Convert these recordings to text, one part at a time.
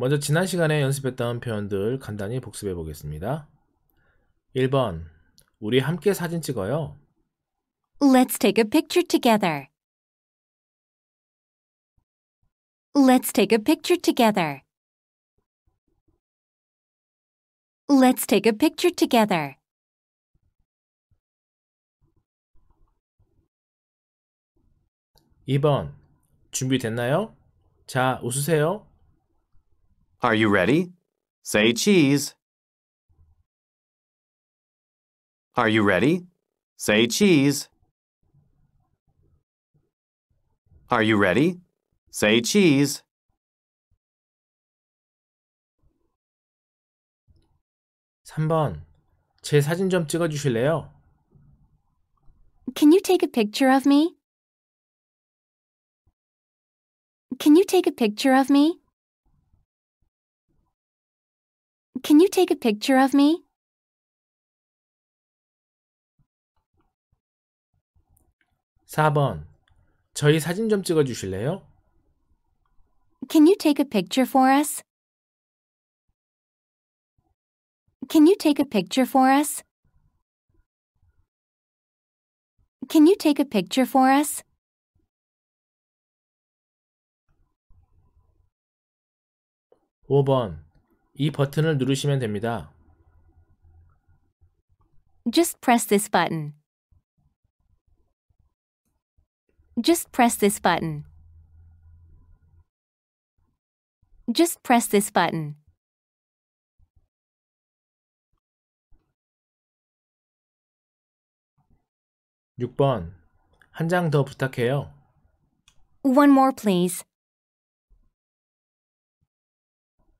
먼저 지난 시간에 연습했던 표현들 간단히 복습해 보겠습니다. 1번 우리 함께 사진 찍어요. Let's take a picture together. Let's take a picture together. Let's take a picture together. 2번 준비됐나요? 자, 웃으세요. Are you ready? Say cheese. Are you ready? Say cheese. Are you ready? Say cheese. Can you take a picture of me? Can you take a picture of me? Can you take a picture of me? (4번) 저희 사진 좀 찍어 주실래요? Can you take a picture for us? Can you take a picture for us? Can you take a picture for us? (5번) 이 버튼을 누르시면 됩니다. Just press this button. Just press this button. Just press this button. (6번) 한 장 더 부탁해요. One more please.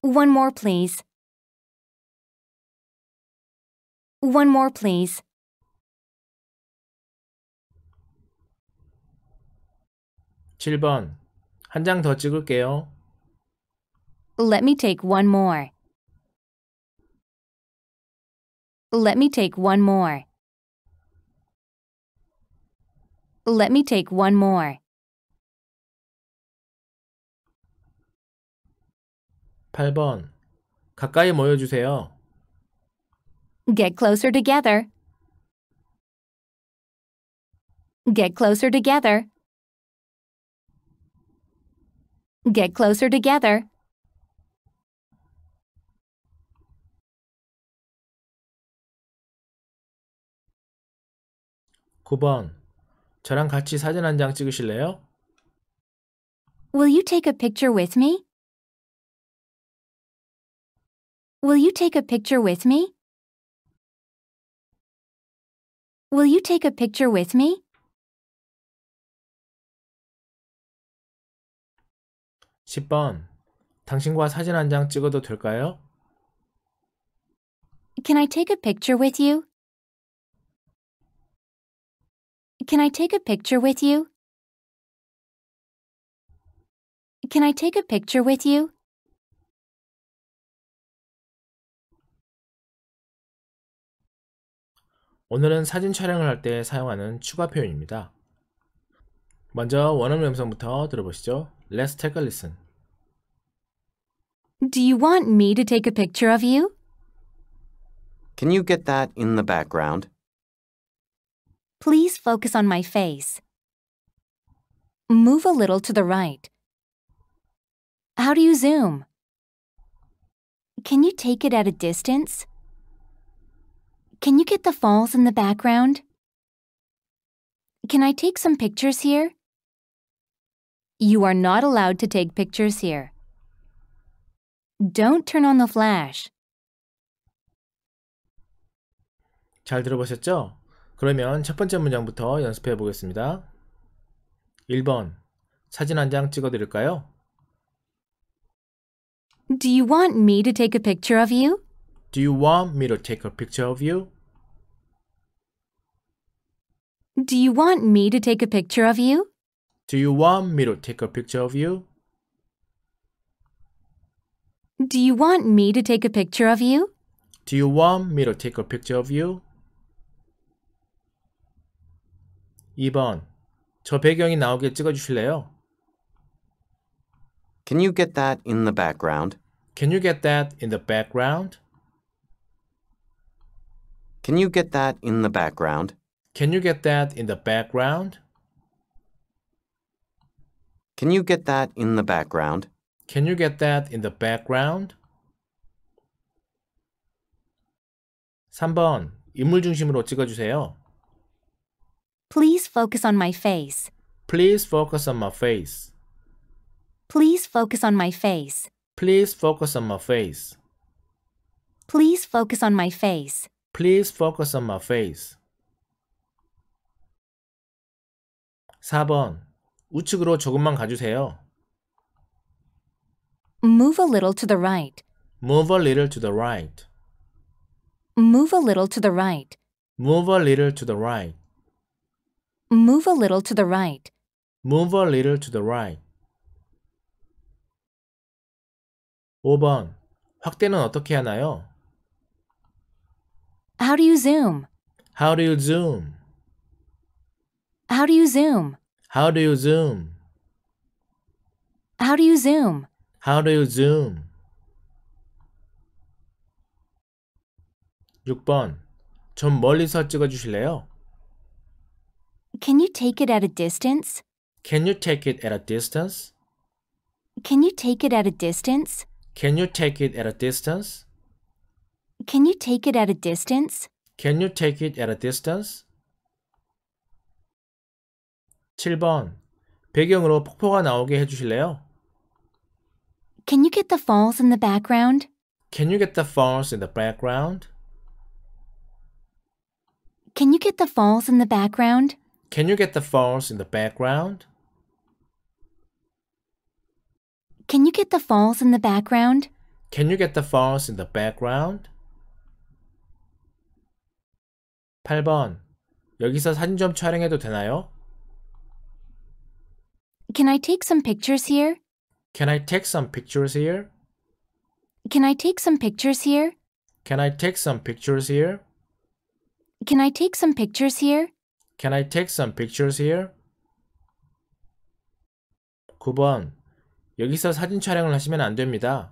One more, please. One more, please. 칠번 한 찍을게요. Let me take one more. Let me take one more. Let me take one more. 8번. 가까이 모여 주세요. Get closer together. Get closer together. Get closer together. 9번. 저랑 같이 사진 한 장 찍으실래요? Will you take a picture with me? Will you take a picture with me? Will you take a picture with me? (10번) 당신과 사진 한 장 찍어도 될까요? Can I take a picture with you? Can I take a picture with you? Can I take a picture with you? 오늘은 사진 촬영을 할 때 사용하는 추가 표현입니다. 먼저 원어민 음성부터 들어보시죠. Let's take a listen. Do you want me to take a picture of you? Can you get that in the background? Please focus on my face. Move a little to the right. How do you zoom? Can you take it at a distance? Can you get the falls in the background? Can I take some pictures here? You are not allowed to take pictures here. Don't turn on the flash. 잘 들어보셨죠? 그러면 첫 번째 문장부터 연습해 보겠습니다. 1번 사진 한 장 찍어 드릴까요? Do you want me to take a picture of you? Do you want me to take a picture of you? Do you want me to take a picture of you? Do you want me to take a picture of you? Do you want me to take a picture of you? Do you want me to take a picture of you? 2번. 저 배경이 나오게 찍어 주실래요? Can you get that in the background? Can you get that in the background? Can you get that in the background? Can you get that in the background? Can you get that in the background? Can you get that in the background? 3번. 인물 중심으로 찍어 주세요. Please focus on my face. Please focus on my face. Please focus on my face. Please focus on my face. Please focus on my face. Please focus on my face. 4번. 우측으로 조금만 가주세요. Move a little to the right. Move a little to the right. Move a little to the right. Move a little to the right. Move a little to the right. Move a little to the right. 5번. 확대는 어떻게 하나요? How do you zoom? How do you zoom? How do you zoom? How do you zoom? How do you zoom? How do you zoom? 6번. 좀 멀리서 찍어 주실래요? Can you take it at a distance? Can you take it at a distance? Can you take it at a distance? Can you take it at a distance? Can you take it at a distance? Can you take it at a distance? 7번. 배경으로 폭포가 나오게 해 주실래요? Can you get the falls in the background? Can you get the falls in the background? Can you get the falls in the background? Can you get the falls in the background? Can you get the falls in the background? Can you get the falls in the background? 8번. 여기서 사진 좀 촬영해도 되나요? Can I take some pictures here? Can I take some pictures here? Can I take some pictures here? Can I take some pictures here? Can I take some pictures here? Can I take some pictures here? 9번. 여기서 사진 촬영을 하시면 안 됩니다.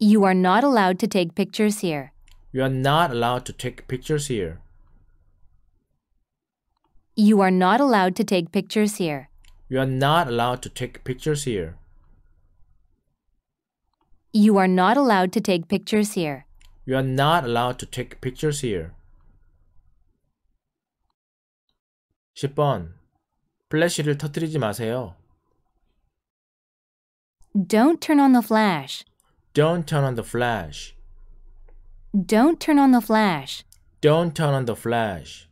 You are not allowed to take pictures here. You are not allowed to take pictures here. You are not allowed to take pictures here. You are not allowed to take pictures here. You are not allowed to take pictures here. You are not allowed to take pictures here. 10번. 플래시를 터뜨리지 마세요. Don't turn on the flash. Don't turn on the flash. Don't turn on the flash. Don't turn on the flash.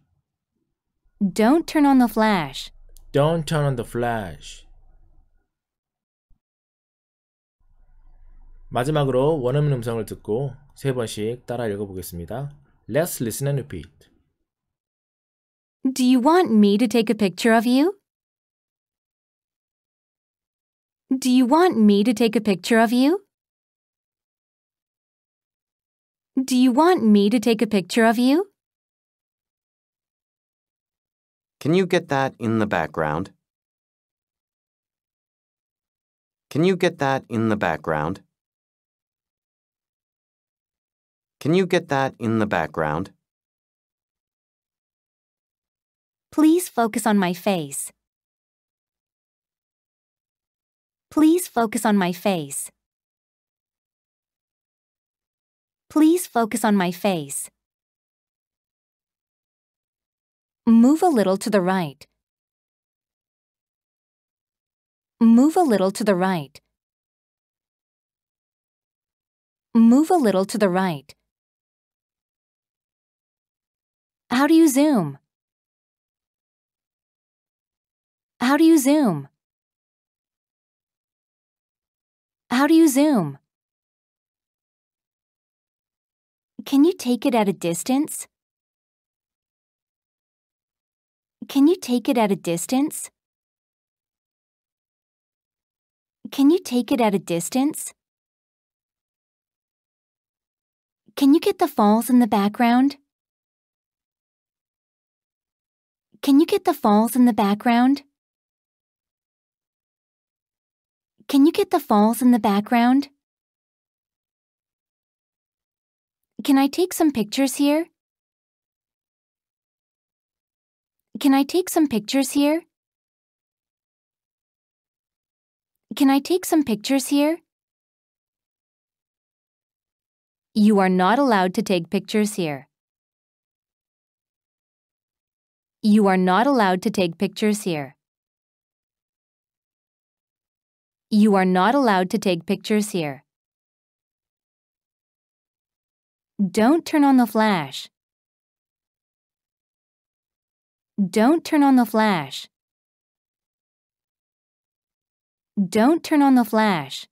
Don't turn on the flash. Don't turn on the flash. 마지막으로 원어민 음성을 듣고 세 번씩 따라 읽어보겠습니다. Let's listen and repeat. Do you want me to take a picture of you? Do you want me to take a picture of you? Do you want me to take a picture of you? Can you get that in the background? Can you get that in the background? Can you get that in the background? Please focus on my face. Please focus on my face. Please focus on my face. Move a little to the right. Move a little to the right. Move a little to the right. How do you zoom? How do you zoom? How do you zoom? Can you take it at a distance? Can you take it at a distance? Can you take it at a distance? Can you get the falls in the background? Can you get the falls in the background? Can you get the falls in the background? Can I take some pictures here? Can I take some pictures here? Can I take some pictures here? You are not allowed to take pictures here. You are not allowed to take pictures here. You are not allowed to take pictures here. Don't turn on the flash. Don't turn on the flash. Don't turn on the flash.